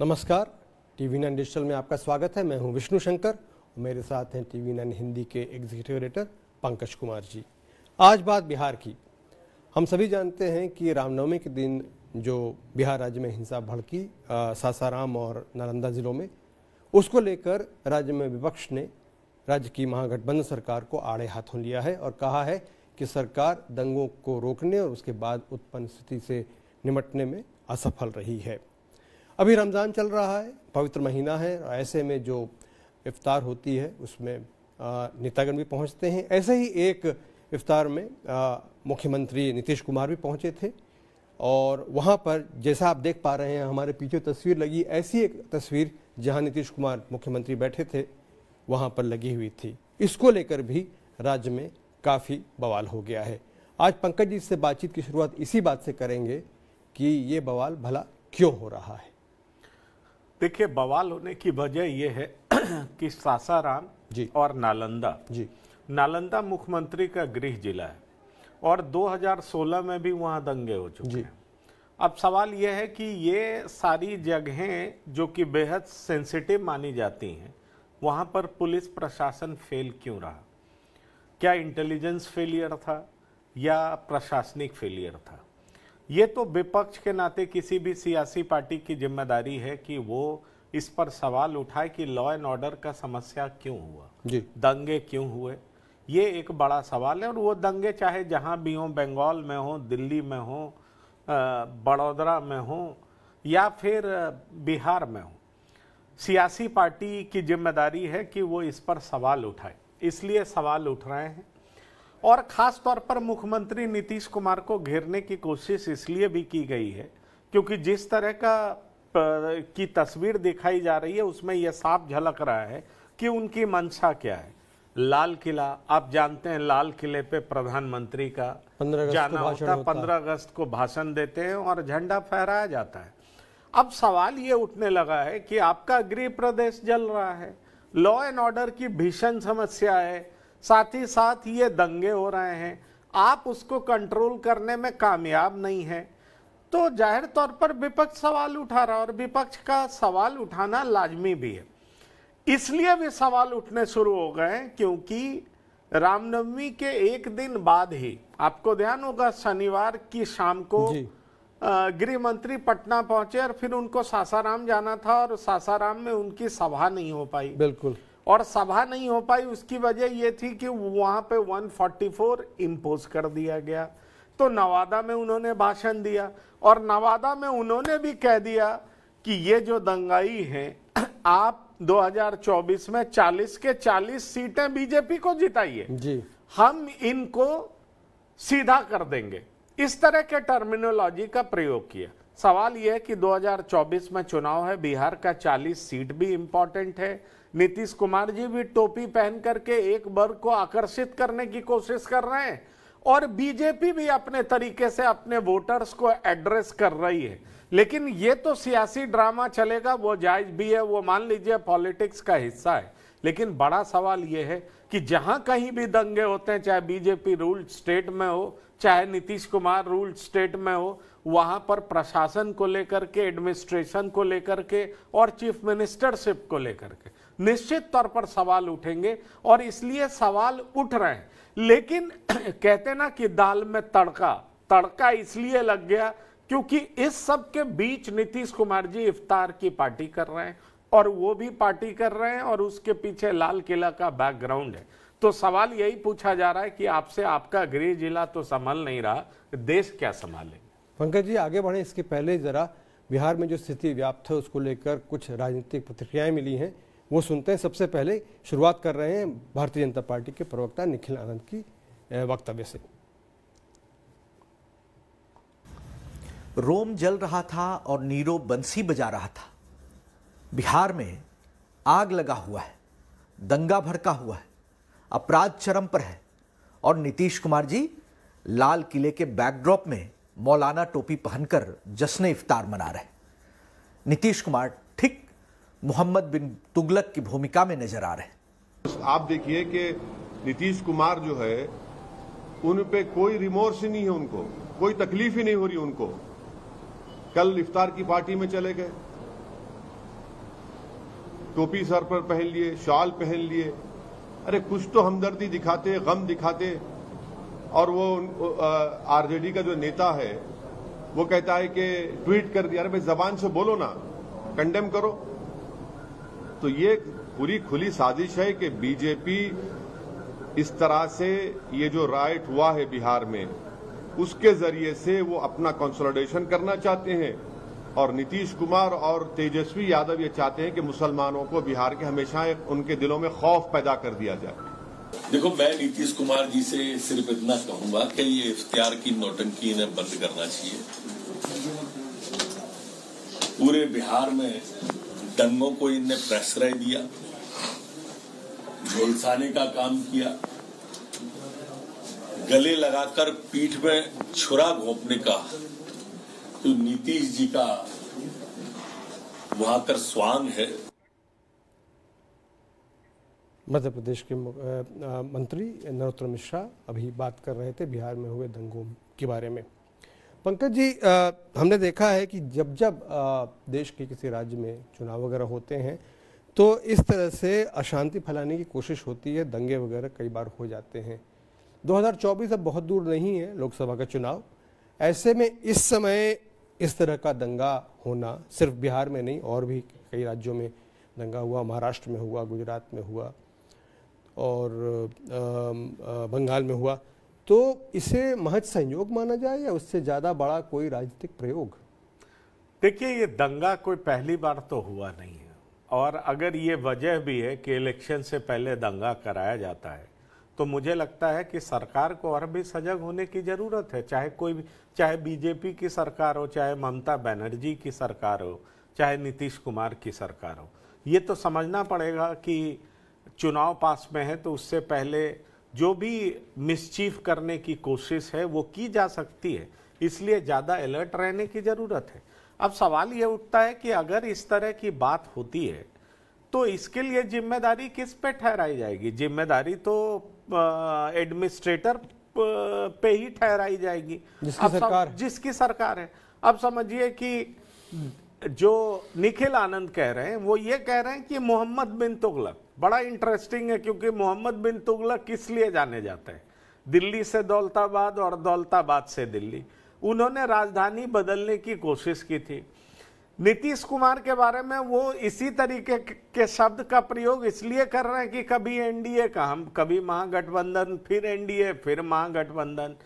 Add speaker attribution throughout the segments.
Speaker 1: नमस्कार TV nine digital में आपका स्वागत है मैं हूं विष्णु शंकर मेरे साथ हैं टीवी नाइन हिंदी के एग्जीक्यूटिव एडिटर पंकज कुमार जी आज बात बिहार की हम सभी जानते हैं कि रामनवमी के दिन जो बिहार राज्य में हिंसा भड़की सासाराम और नालंदा जिलों में उसको लेकर राज्य में विपक्ष ने राज्य की महागठबंधन सरकार को आड़े हाथों लिया है और कहा है कि सरकार दंगों को रोकने और उसके बाद उत्पन्न स्थिति से निमटने में असफल रही है अभी रमज़ान चल रहा है पवित्र महीना है और ऐसे में जो इफ्तार होती है उसमें नेतागण भी पहुंचते हैं ऐसे ही एक इफ्तार में मुख्यमंत्री नीतीश कुमार भी पहुंचे थे और वहाँ पर जैसा आप देख पा रहे हैं हमारे पीछे तस्वीर लगी ऐसी एक तस्वीर जहाँ नीतीश कुमार मुख्यमंत्री बैठे थे वहाँ पर लगी हुई थी इसको लेकर भी राज्य में काफ़ी बवाल हो गया है आज पंकज जी से बातचीत की शुरुआत इसी बात से करेंगे कि ये बवाल भला क्यों हो रहा
Speaker 2: है देखिए बवाल होने की वजह यह है कि सासाराम जी और नालंदा जी नालंदा मुख्यमंत्री का गृह जिला है और 2016 में भी वहाँ दंगे हो चुके हैं अब सवाल यह है कि ये सारी जगहें जो कि बेहद सेंसिटिव मानी जाती हैं वहाँ पर पुलिस प्रशासन फेल क्यों रहा क्या इंटेलिजेंस फेलियर था या प्रशासनिक फेलियर था ये तो विपक्ष के नाते किसी भी सियासी पार्टी की जिम्मेदारी है कि वो इस पर सवाल उठाए कि लॉ एंड ऑर्डर का समस्या क्यों हुआ जी दंगे क्यों हुए ये एक बड़ा सवाल है और वो दंगे चाहे जहाँ भी हों बंगाल में हों दिल्ली में हों बड़ोदरा में हों या फिर बिहार में हों सियासी पार्टी की जिम्मेदारी है कि वो इस पर सवाल उठाए इसलिए सवाल उठ रहे हैं और ख़ास तौर पर मुख्यमंत्री नीतीश कुमार को घेरने की कोशिश इसलिए भी की गई है क्योंकि जिस तरह का की तस्वीर दिखाई जा रही है उसमें यह साफ झलक रहा है कि उनकी मंशा क्या है लाल किला आप जानते हैं लाल किले पे प्रधानमंत्री का जाना होता है पंद्रह अगस्त को भाषण देते हैं और झंडा फहराया जाता है अब सवाल ये उठने लगा है कि आपका गृह प्रदेश जल रहा है लॉ एंड ऑर्डर की भीषण समस्या है साथ ही साथ ये दंगे हो रहे हैं आप उसको कंट्रोल करने में कामयाब नहीं है तो जाहिर तौर पर विपक्ष सवाल उठा रहा और विपक्ष का सवाल उठाना लाजमी भी है इसलिए भी सवाल उठने शुरू हो गए क्योंकि रामनवमी के एक दिन बाद ही आपको ध्यान होगा शनिवार की शाम को गृह मंत्री पटना पहुंचे और फिर उनको सासाराम जाना था और सासाराम में उनकी सभा नहीं हो पाई बिल्कुल और सभा नहीं हो पाई उसकी वजह ये थी कि वहाँ पे 144 इम्पोज कर दिया गया तो नवादा में उन्होंने भाषण दिया और नवादा में उन्होंने भी कह दिया कि ये जो दंगाई है आप 2024 में 40 के 40 सीटें बीजेपी को जिताइए जी हम इनको सीधा कर देंगे इस तरह के टर्मिनोलॉजी का प्रयोग किया सवाल यह है कि 2024 में चुनाव है बिहार का 40 सीट भी इंपॉर्टेंट है नीतीश कुमार जी भी टोपी पहन करके एक वर्ग को आकर्षित करने की कोशिश कर रहे हैं और बीजेपी भी अपने तरीके से अपने वोटर्स को एड्रेस कर रही है लेकिन ये तो सियासी ड्रामा चलेगा वो जायज भी है वो मान लीजिए पॉलिटिक्स का हिस्सा है लेकिन बड़ा सवाल यह है कि जहां कहीं भी दंगे होते हैं चाहे बीजेपी रूल स्टेट में हो चाहे नीतीश कुमार रूल स्टेट में हो वहां पर प्रशासन को लेकर के एडमिनिस्ट्रेशन को लेकर के और चीफ मिनिस्टरशिप को लेकर के निश्चित तौर पर सवाल उठेंगे और इसलिए सवाल उठ रहे हैं लेकिन कहते ना कि दाल में तड़का तड़का इसलिए लग गया क्योंकि इस सब के बीच नीतीश कुमार जी इफ्तार की पार्टी कर रहे हैं और वो भी पार्टी कर रहे हैं और उसके पीछे लाल किला का बैकग्राउंड है तो सवाल यही पूछा जा रहा है कि आपसे आपका गृह जिला तो संभाल नहीं रहा देश क्या संभाले
Speaker 1: पंकज जी आगे बढ़े इसके पहले जरा बिहार में जो स्थिति व्याप्त है उसको लेकर कुछ राजनीतिक प्रतिक्रियाएं मिली हैं वो सुनते हैं सबसे पहले शुरुआत कर रहे हैं भारतीय जनता पार्टी के प्रवक्ता निखिल आनंद की वक्तव्य से रोम जल रहा था और नीरो बंसी बजा रहा था बिहार में आग लगा हुआ है दंगा भड़का हुआ है अपराध चरम पर है और नीतीश कुमार जी लाल किले के बैकड्रॉप में मौलाना टोपी पहनकर जश्न इफ्तार मना रहे नीतीश कुमार ठीक मोहम्मद बिन तुगलक की भूमिका में नजर आ रहे आप देखिए कि नीतीश कुमार जो है उन पे कोई रिमोर्स ही नहीं है उनको कोई तकलीफ ही नहीं हो रही उनको कल इफ्तार की पार्टी में चले गए टोपी सर पर पहन लिए शाल पहन लिए अरे कुछ तो हमदर्दी दिखाते गम दिखाते और वो आरजेडी का जो नेता है वो कहता है कि ट्वीट कर दिया अरे भाई जबान से बोलो ना कंडेम करो तो ये पूरी खुली साजिश है कि बीजेपी इस तरह से ये जो राइट हुआ है बिहार में उसके जरिए से वो अपना कंसोलिडेशन करना चाहते हैं और नीतीश कुमार और तेजस्वी यादव ये चाहते हैं कि मुसलमानों को बिहार के हमेशा उनके दिलों में खौफ पैदा
Speaker 2: कर दिया जाए देखो मैं नीतीश कुमार जी से सिर्फ इतना कहूंगा कि ये इख्तियार की नौटंकी इन्हें बंद करना चाहिए पूरे बिहार में दंगों को इनने प्रश्रय दिया झोलसाने का काम किया गले लगाकर पीठ में छुरा घोपने का तो नीतीश जी का वहां कर स्वांग है
Speaker 1: मध्य प्रदेश के मंत्री नरोत्तम मिश्रा अभी बात कर रहे थे बिहार में हुए दंगों के बारे में पंकज जी आ, हमने देखा है कि जब जब आ, देश के किसी राज्य में चुनाव वगैरह होते हैं तो इस तरह से अशांति फैलाने की कोशिश होती है दंगे वगैरह कई बार हो जाते हैं 2024 अब बहुत दूर नहीं है लोकसभा का चुनाव ऐसे में इस समय इस तरह का दंगा होना सिर्फ बिहार में नहीं और भी कई राज्यों में दंगा हुआ महाराष्ट्र में हुआ गुजरात में हुआ और बंगाल में हुआ तो इसे महज संयोग माना जाए या उससे ज़्यादा बड़ा कोई राजनीतिक प्रयोग
Speaker 2: देखिए ये दंगा कोई पहली बार तो हुआ नहीं है और अगर ये वजह भी है कि इलेक्शन से पहले दंगा कराया जाता है तो मुझे लगता है कि सरकार को और भी सजग होने की ज़रूरत है चाहे कोई भी चाहे बीजेपी की सरकार हो चाहे ममता बनर्जी की सरकार हो चाहे नीतीश कुमार की सरकार हो ये तो समझना पड़ेगा कि चुनाव पास में है तो उससे पहले जो भी मिसचीफ करने की कोशिश है वो की जा सकती है इसलिए ज़्यादा अलर्ट रहने की ज़रूरत है अब सवाल ये उठता है कि अगर इस तरह की बात होती है तो इसके लिए जिम्मेदारी किस पे ठहराई जाएगी जिम्मेदारी तो एडमिनिस्ट्रेटर पे ही ठहराई जाएगी जिसकी सरकार जिसकी सरकार है अब समझिए कि जो निखिल आनंद कह रहे हैं वो ये कह रहे हैं कि मोहम्मद बिन तुगलक बड़ा इंटरेस्टिंग है क्योंकि मोहम्मद बिन तुगलक किस लिए जाने जाते हैं दिल्ली से दौलताबाद और दौलताबाद से दिल्ली उन्होंने राजधानी बदलने की कोशिश की थी नीतीश कुमार के बारे में वो इसी तरीके के शब्द का प्रयोग इसलिए कर रहे हैं कि कभी एनडीए का हम कभी महागठबंधन फिर एनडीए फिर महागठबंधन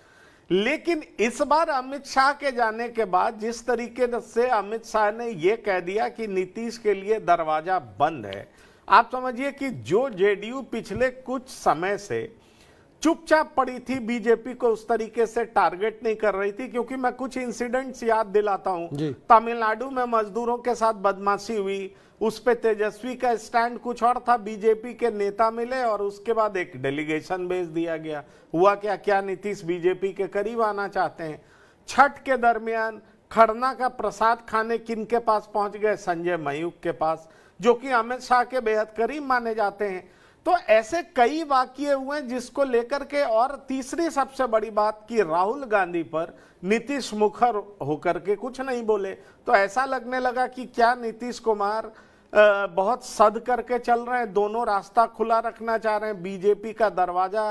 Speaker 2: लेकिन इस बार अमित शाह के जाने के बाद जिस तरीके से अमित शाह ने ये कह दिया कि नीतीश के लिए दरवाजा बंद है आप समझिए कि जो जेडीयू पिछले कुछ समय से चुपचाप पड़ी थी बीजेपी को उस तरीके से टारगेट नहीं कर रही थी क्योंकि मैं कुछ इंसिडेंट्स याद दिलाता हूं तमिलनाडु में मजदूरों के साथ बदमाशी हुई उस पर तेजस्वी का स्टैंड कुछ और था बीजेपी के नेता मिले और उसके बाद एक डेलीगेशन भेज दिया गया हुआ क्या क्या नीतीश बीजेपी के करीब आना चाहते हैं छठ के दरमियान खरना का प्रसाद खाने किन के पास पहुंच गए संजय मयूख के पास जो कि अमित शाह के बेहद करीब माने जाते हैं तो ऐसे कई वाक्य हुए जिसको लेकर के और तीसरी सबसे बड़ी बात कि राहुल गांधी पर नीतीश मुखर होकर के कुछ नहीं बोले तो ऐसा लगने लगा कि क्या नीतीश कुमार बहुत सद करके चल रहे हैं दोनों रास्ता खुला रखना चाह रहे हैं बीजेपी का दरवाजा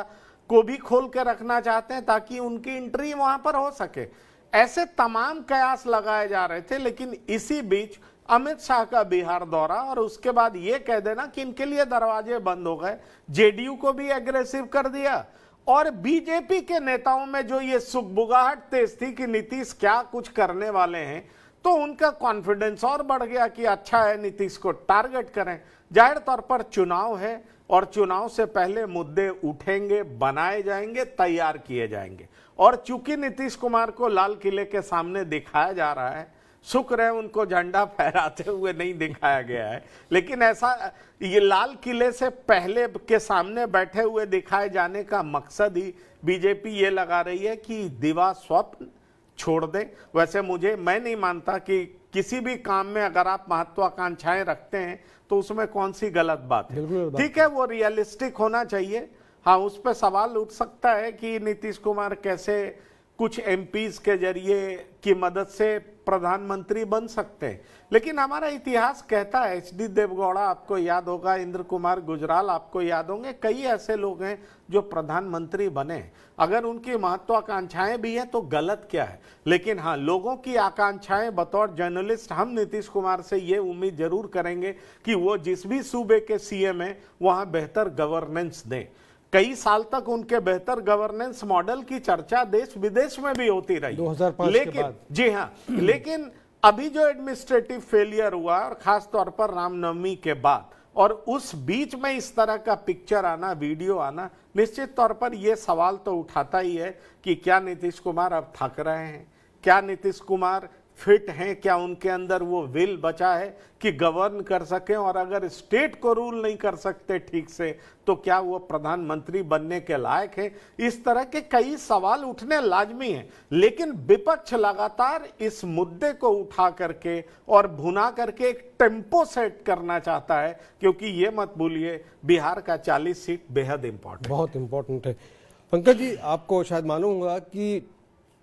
Speaker 2: को भी खोल के रखना चाहते हैं ताकि उनकी एंट्री वहां पर हो सके ऐसे तमाम कयास लगाए जा रहे थे लेकिन इसी बीच अमित शाह का बिहार दौरा और उसके बाद ये कह देना कि इनके लिए दरवाजे बंद हो गए जेडीयू को भी एग्रेसिव कर दिया और बीजेपी के नेताओं में जो ये सुखबुगाहट तेज थी कि नीतीश क्या कुछ करने वाले हैं तो उनका कॉन्फिडेंस और बढ़ गया कि अच्छा है नीतीश को टारगेट करें जाहिर तौर पर चुनाव है और चुनाव से पहले मुद्दे उठेंगे बनाए जाएंगे तैयार किए जाएंगे और चूंकि नीतीश कुमार को लाल किले के सामने दिखाया जा रहा है शुक्र है उनको झंडा फहराते हुए नहीं दिखाया गया है लेकिन ऐसा ये लाल किले से पहले के सामने बैठे हुए दिखाए जाने का मकसद ही बीजेपी ये लगा रही है कि दिवा स्वप्न छोड़ दे वैसे मुझे मैं नहीं मानता कि किसी भी काम में अगर आप महत्वाकांक्षाएं रखते हैं तो उसमें कौन सी गलत बात है ठीक है वो रियलिस्टिक होना चाहिए हाँ उस पर सवाल उठ सकता है कि नीतीश कुमार कैसे कुछ एमपीज के जरिए की मदद से प्रधानमंत्री बन सकते हैं लेकिन हमारा इतिहास कहता है एच डी देवगौड़ा आपको याद होगा इंद्र कुमार गुजराल आपको याद होंगे कई ऐसे लोग हैं जो प्रधानमंत्री बने अगर उनकी महत्वाकांक्षाएं भी हैं तो गलत क्या है लेकिन हाँ लोगों की आकांक्षाएं बतौर जर्नलिस्ट हम नीतीश कुमार से ये उम्मीद जरूर करेंगे कि वो जिस भी सूबे के सीएम हैं वहाँ बेहतर गवर्नेंस दें कई साल तक उनके बेहतर गवर्नेंस मॉडल की चर्चा देश विदेश में भी होती रही 2005 लेकिन के बाद। जी हाँ लेकिन अभी जो एडमिनिस्ट्रेटिव फेलियर हुआ और खास तौर पर रामनवमी के बाद और उस बीच में इस तरह का पिक्चर आना वीडियो आना निश्चित तौर पर यह सवाल तो उठाता ही है कि क्या नीतीश कुमार अब थक रहे हैं क्या नीतीश कुमार फिट हैं क्या उनके अंदर वो विल बचा है कि गवर्न कर सकें और अगर स्टेट को रूल नहीं कर सकते ठीक से तो क्या वो प्रधानमंत्री बनने के लायक है इस तरह के कई सवाल उठने लाजमी हैं लेकिन विपक्ष लगातार इस मुद्दे को उठा करके और भुना करके एक टेम्पो सेट करना चाहता है क्योंकि ये मत भूलिए बिहार का चालीस सीट बेहद इम्पोर्टेंट
Speaker 1: बहुत इम्पोर्टेंट है पंकज जी आपको शायद मानूंगा कि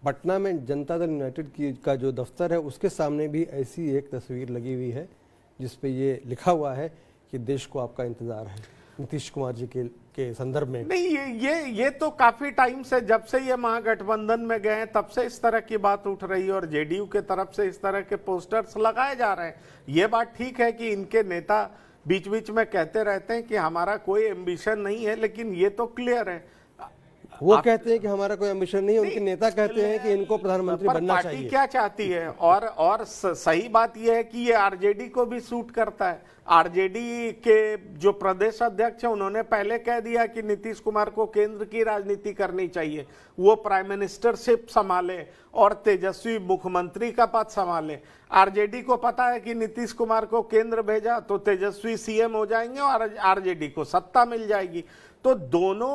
Speaker 1: पटना में जनता दल यूनाइटेड की का जो दफ्तर है उसके सामने भी ऐसी एक तस्वीर लगी हुई है जिस पे ये लिखा हुआ है कि देश को आपका इंतजार है नीतीश कुमार जी के के संदर्भ में
Speaker 2: नहीं ये ये ये तो काफी टाइम से जब से ये महागठबंधन में गए तब से इस तरह की बात उठ रही है और जेडीयू के तरफ से इस तरह के पोस्टर्स लगाए जा रहे हैं ये बात ठीक है कि इनके नेता बीच बीच में कहते रहते हैं कि हमारा कोई एम्बिशन नहीं है लेकिन ये तो क्लियर है वो आप... कहते हैं कि हमारा कोई एम्बिशन नहीं है उनके नेता कहते हैं कि इनको प्रधानमंत्री बनना पार्टी क्या चाहती है और और सही बात यह है कि ये आरजेडी को भी सूट करता है आरजेडी के जो प्रदेश अध्यक्ष है उन्होंने पहले कह दिया कि नीतीश कुमार को केंद्र की राजनीति करनी चाहिए वो प्राइम मिनिस्टरशिप संभाले और तेजस्वी मुख्यमंत्री का पद संभाले आरजेडी को पता है कि नीतीश कुमार को केंद्र भेजा तो तेजस्वी सीएम हो जाएंगे और आरजेडी को सत्ता मिल जाएगी तो दोनों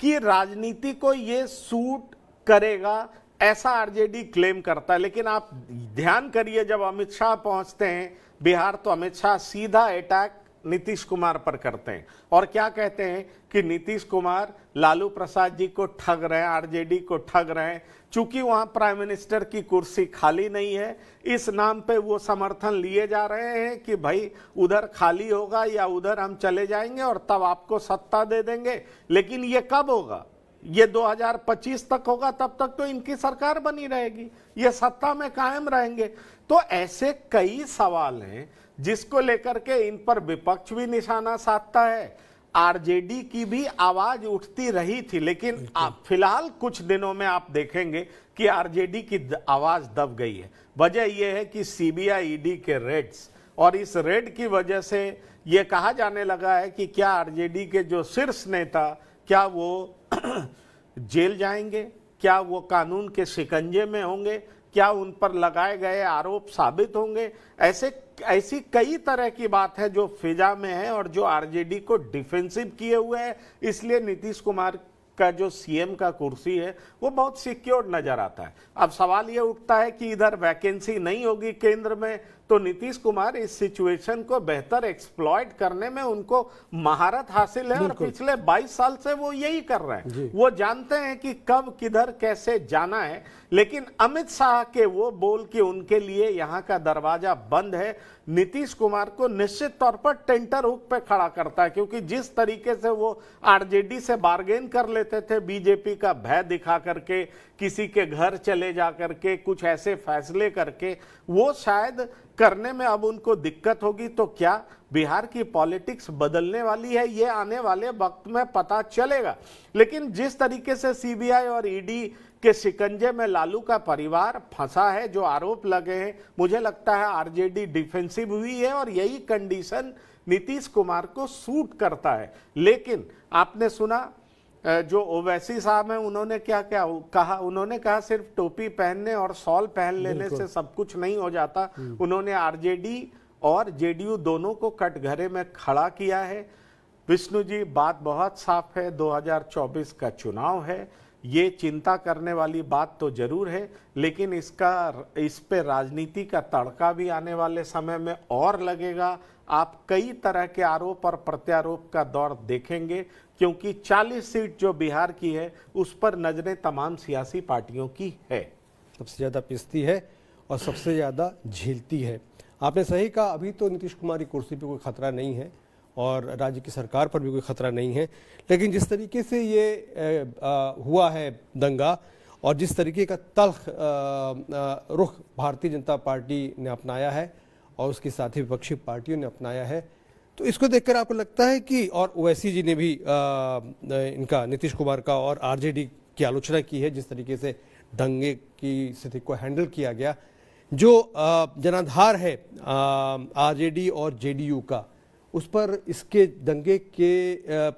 Speaker 2: कि राजनीति को ये सूट करेगा ऐसा आरजेडी क्लेम करता है लेकिन आप ध्यान करिए जब अमित शाह पहुंचते हैं बिहार तो अमित शाह सीधा अटैक नीतीश कुमार पर करते हैं और क्या कहते हैं कि नीतीश कुमार लालू प्रसाद जी को ठग रहे हैं आरजेडी को ठग रहे हैं चूंकि वहां प्राइम मिनिस्टर की कुर्सी खाली नहीं है इस नाम पे वो समर्थन लिए जा रहे हैं कि भाई उधर खाली होगा या उधर हम चले जाएंगे और तब आपको सत्ता दे देंगे लेकिन ये कब होगा ये 2025 तक होगा तब तक तो इनकी सरकार बनी रहेगी ये सत्ता में कायम रहेंगे तो ऐसे कई सवाल हैं जिसको लेकर के इन पर विपक्ष भी निशाना साधता है आरजेडी की भी आवाज उठती रही थी लेकिन फिलहाल कुछ दिनों में आप देखेंगे कि आरजेडी की आवाज दब गई है वजह यह है कि सीबीआई ईडी के रेड्स और इस रेड की वजह से ये कहा जाने लगा है कि क्या आरजेडी के जो शीर्ष नेता क्या वो जेल जाएंगे क्या वो कानून के शिकंजे में होंगे क्या उन पर लगाए गए आरोप साबित होंगे ऐसे ऐसी कई तरह की बात है जो फिजा में है और जो आरजेडी को डिफेंसिव किए हुए है इसलिए नीतीश कुमार का जो सीएम का कुर्सी है वो बहुत सिक्योर नजर आता है अब सवाल ये उठता है कि इधर वैकेंसी नहीं होगी केंद्र में तो नीतीश कुमार इस सिचुएशन को बेहतर एक्सप्लॉयट करने में उनको महारत हासिल है और पिछले 22 साल से वो यही कर रहे हैं वो जानते हैं कि कब किधर कैसे जाना है लेकिन अमित शाह के वो बोल कि उनके लिए यहाँ का दरवाजा बंद है नीतीश कुमार को निश्चित तौर पर टेंटर हुक पे खड़ा करता है क्योंकि जिस तरीके से वो आरजेडी से बार्गेन कर लेते थे बीजेपी का भय दिखा करके किसी के घर चले जा करके कुछ ऐसे फैसले करके वो शायद करने में अब उनको दिक्कत होगी तो क्या बिहार की पॉलिटिक्स बदलने वाली है ये आने वाले वक्त में पता चलेगा लेकिन जिस तरीके से सीबीआई और ईडी के शिकंजे में लालू का परिवार फंसा है जो आरोप लगे हैं मुझे लगता है आरजेडी डिफेंसिव हुई है और यही कंडीशन नीतीश कुमार को सूट करता है लेकिन आपने सुना जो ओवैसी साहब हैं उन्होंने क्या क्या कहा उन्होंने कहा सिर्फ टोपी पहनने और सॉल पहन लेने से सब कुछ नहीं हो जाता हम्म। उन्होंने आरजेडी और जेडीयू दोनों को कटघरे में खड़ा किया है विष्णु जी बात बहुत साफ है 2024 का चुनाव है ये चिंता करने वाली बात तो जरूर है लेकिन इसका इस पे राजनीति का तड़का भी आने वाले समय में और लगेगा आप कई तरह के आरोप और प्रत्यारोप का दौर देखेंगे क्योंकि 40 सीट जो बिहार की है उस पर नज़रें तमाम सियासी पार्टियों की है सबसे ज़्यादा पिसती है
Speaker 1: और सबसे ज़्यादा झेलती है आपने सही कहा अभी तो नीतीश कुमार की कुर्सी पर कोई खतरा नहीं है और राज्य की सरकार पर भी कोई खतरा नहीं है लेकिन जिस तरीके से ये आ, हुआ है दंगा और जिस तरीके का तल्ख रुख भारतीय जनता पार्टी ने अपनाया है और उसके साथ ही विपक्षी पार्टियों ने अपनाया है तो इसको देखकर आपको लगता है कि और ओवैसी जी ने भी आ, इनका नीतीश कुमार का और आरजेडी की आलोचना की है जिस तरीके से दंगे की स्थिति को हैंडल किया गया जो जनाधार है आरजेडी और जेडीयू का उस पर इसके दंगे के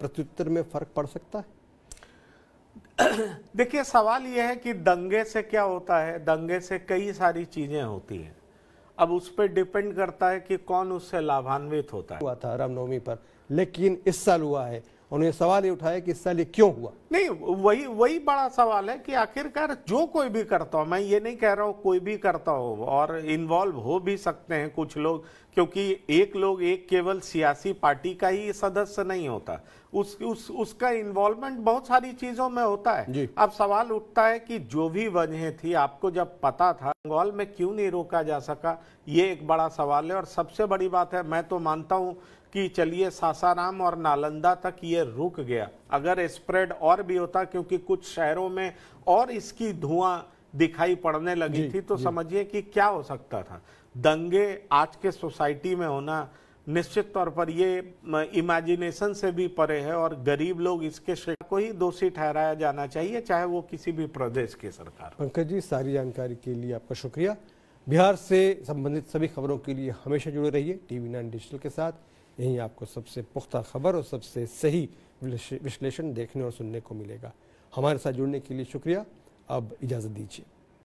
Speaker 1: प्रत्युत्तर में फर्क पड़ सकता है
Speaker 2: देखिए सवाल यह है कि दंगे से क्या होता है दंगे से कई सारी चीजें होती हैं अब उस पर डिपेंड करता है कि कौन उससे लाभान्वित होता है हुआ था रामनवमी पर लेकिन इस साल हुआ है उन्होंने सवाल ये उठाया कि इससे क्यों हुआ नहीं वही वही बड़ा सवाल है कि आखिरकार जो कोई भी करता हो मैं ये नहीं कह रहा हूँ कोई भी करता हो और इन्वॉल्व हो भी सकते हैं कुछ लोग क्योंकि एक लोग एक केवल सियासी पार्टी का ही सदस्य नहीं होता उस, उस उसका इन्वॉल्वमेंट बहुत सारी चीजों में होता है अब सवाल उठता है कि जो भी वजह थी आपको जब पता था बंगाल में क्यों नहीं रोका जा सका ये एक बड़ा सवाल है और सबसे बड़ी बात है मैं तो मानता हूँ कि चलिए सासाराम और नालंदा तक ये रुक गया अगर स्प्रेड और भी होता क्योंकि कुछ शहरों में और इसकी धुआं दिखाई पड़ने लगी थी तो समझिए कि क्या हो सकता था दंगे आज के सोसाइटी में होना निश्चित तौर पर ये इमेजिनेशन से भी परे है और गरीब लोग इसके को ही दोषी ठहराया जाना चाहिए चाहे वो किसी भी प्रदेश की सरकार
Speaker 1: पंकज जी सारी जानकारी के लिए आपका शुक्रिया बिहार से संबंधित सभी खबरों के लिए हमेशा जुड़े रहिए टीवी नाइन डिजिटल के साथ यहीं आपको सबसे पुख्ता खबर और सबसे सही विश्लेषण देखने और सुनने को मिलेगा हमारे साथ जुड़ने के लिए शुक्रिया अब इजाज़त दीजिए